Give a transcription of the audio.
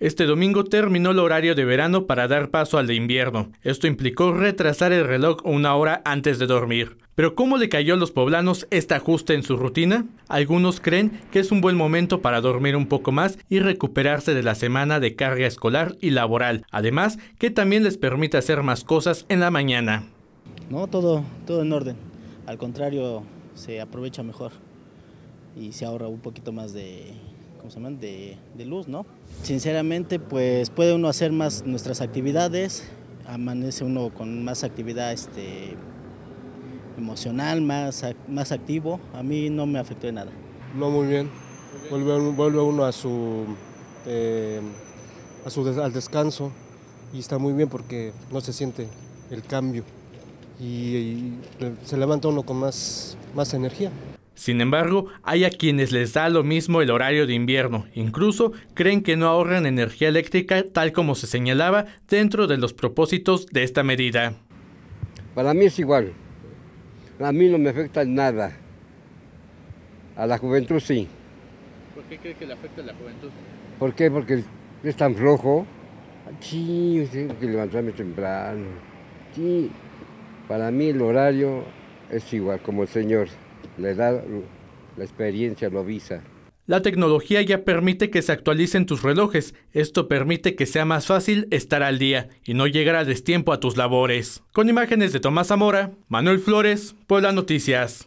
Este domingo terminó el horario de verano para dar paso al de invierno. Esto implicó retrasar el reloj una hora antes de dormir. Pero ¿cómo le cayó a los poblanos este ajuste en su rutina? Algunos creen que es un buen momento para dormir un poco más y recuperarse de la semana de carga escolar y laboral, además que también les permite hacer más cosas en la mañana. No, todo, todo en orden. Al contrario, se aprovecha mejor y se ahorra un poquito más de, ¿cómo se De, luz, ¿no? Sinceramente, pues puede uno hacer más nuestras actividades, amanece uno con más actividad este, emocional, más, más activo. A mí no me afectó de nada. No, muy bien. Vuelve, uno a su, eh, a su al descanso y está muy bien porque no se siente el cambio y, se levanta uno con más energía. Sin embargo, hay a quienes les da lo mismo el horario de invierno, incluso creen que no ahorran energía eléctrica tal como se señalaba dentro de los propósitos de esta medida. Para mí es igual, a mí no me afecta nada, a la juventud sí. ¿Por qué cree que le afecta a la juventud? ¿Por qué? Porque es tan flojo. Sí, tengo que levantarme temprano. Sí, para mí el horario es igual como el señor la edad, la experiencia lo visa. La tecnología ya permite que se actualicen tus relojes. Esto permite que sea más fácil estar al día y no llegar a destiempo a tus labores. Con imágenes de Tomás Zamora, Manuel Flores, Puebla Noticias.